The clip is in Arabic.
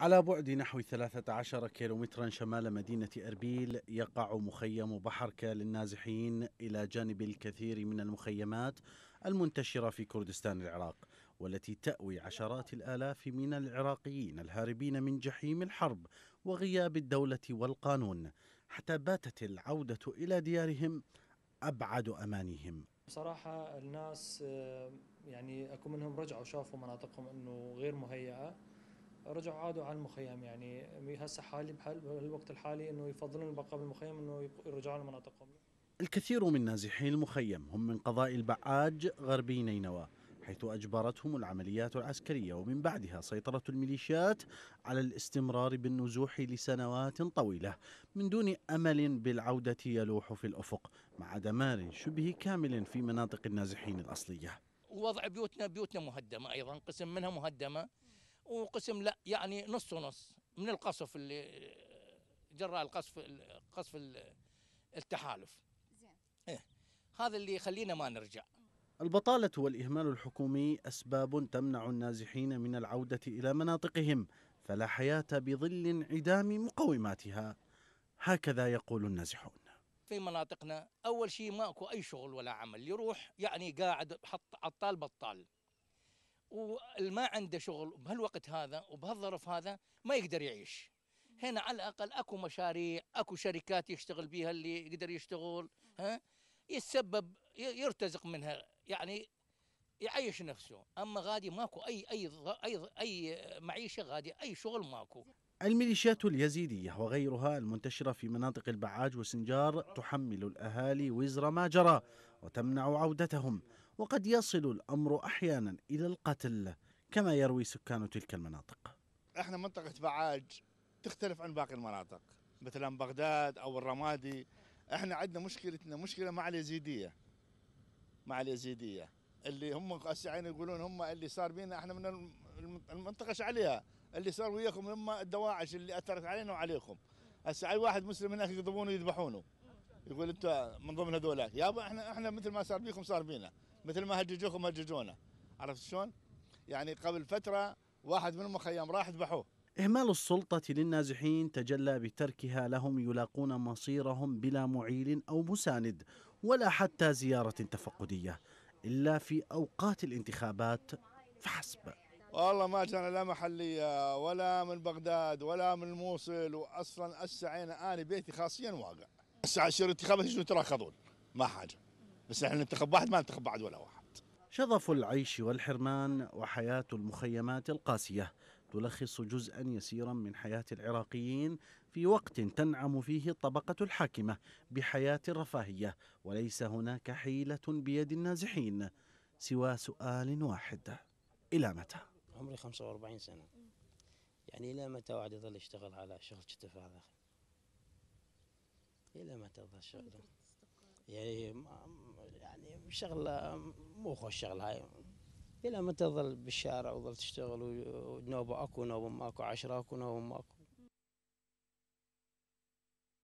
على بعد نحو 13 كيلومترا شمال مدينة أربيل يقع مخيم بحركة للنازحين إلى جانب الكثير من المخيمات المنتشرة في كردستان العراق والتي تأوي عشرات الآلاف من العراقيين الهاربين من جحيم الحرب وغياب الدولة والقانون حتى باتت العودة إلى ديارهم أبعد أمانيهم بصراحة الناس آه، يعني أكو منهم رجعوا شافوا مناطقهم أنه غير مهيئة رجعوا عادوا على المخيم يعني هسه حالي بهالوقت الحالي انه يفضلون البقاء بالمخيم انه يرجعوا لمناطقهم الكثير من نازحي المخيم هم من قضاء البعاج غربي نينوى حيث أجبرتهم العمليات العسكرية ومن بعدها سيطرة الميليشيات على الاستمرار بالنزوح لسنوات طويلة من دون أمل بالعودة يلوح في الأفق مع دمار شبه كامل في مناطق النازحين الأصلية وضع بيوتنا بيوتنا مهدمة أيضا قسم منها مهدمة وقسم لا يعني نص ونص من القصف اللي جراء القصف قصف التحالف زين إيه هذا اللي يخلينا ما نرجع البطالة والإهمال الحكومي أسباب تمنع النازحين من العودة إلى مناطقهم فلا حياة بظل انعدام مقوماتها هكذا يقول النازحون في مناطقنا أول شيء ماكو أي شغل ولا عمل يروح يعني قاعد حط عطال بطال والما عنده شغل بهالوقت هذا وبهالظرف هذا ما يقدر يعيش هنا على الاقل اكو مشاريع اكو شركات يشتغل بيها اللي يقدر يشتغل ها يتسبب يرتزق منها يعني يعيش نفسه اما غادي ماكو اي اي اي اي معيشه غادي اي شغل ماكو الميليشيات اليزيدية وغيرها المنتشرة في مناطق البعاج وسنجار تحمل الأهالي وزر ما جرى وتمنع عودتهم وقد يصل الأمر أحيانا إلى القتل كما يروي سكان تلك المناطق احنا منطقة بعاج تختلف عن باقي المناطق مثلا بغداد أو الرمادي احنا عندنا مشكلتنا مشكلة مع اليزيدية مع اليزيدية اللي هم يعني يقولون هم اللي صار بينا احنا من المنطقة عليها اللي صار وياكم هم الدواعش اللي أثرت علينا وعليكم هسه اي واحد مسلم هناك يضربونه ويذبحونه يقول انت من ضمن هذولاك يابا احنا احنا مثل ما صار بيكم صار بينا مثل ما هججوكم هججونا عرفت شلون؟ يعني قبل فتره واحد من المخيم راح ذبحوه إهمال السلطة للنازحين تجلى بتركها لهم يلاقون مصيرهم بلا معيل أو مساند ولا حتى زيارة تفقدية إلا في أوقات الانتخابات فحسب والله ما جانا لا محلية ولا من بغداد ولا من الموصل وأصلا السعينا أنا بيتي خاصيا واقع الساعة عشر انتخابات شنو تراخضون ما حاجة بس احنا ننتخب واحد ما ننتخب بعد ولا واحد شظف العيش والحرمان وحياة المخيمات القاسية تلخص جزءا يسيرا من حياة العراقيين في وقت تنعم فيه الطبقة الحاكمة بحياة الرفاهية وليس هناك حيلة بيد النازحين سوى سؤال واحد إلى متى؟ عمري 45 سنة يعني إلى متى واحد يظل يشتغل على شغل كتف هذا إلى متى يظل شغله؟ يعني يعني شغله مو خوش شغله هاي الى ما تظل بالشارع وظل تشتغل ونوبه اكو نوبه ماكو عشره اكو نوبه ماكو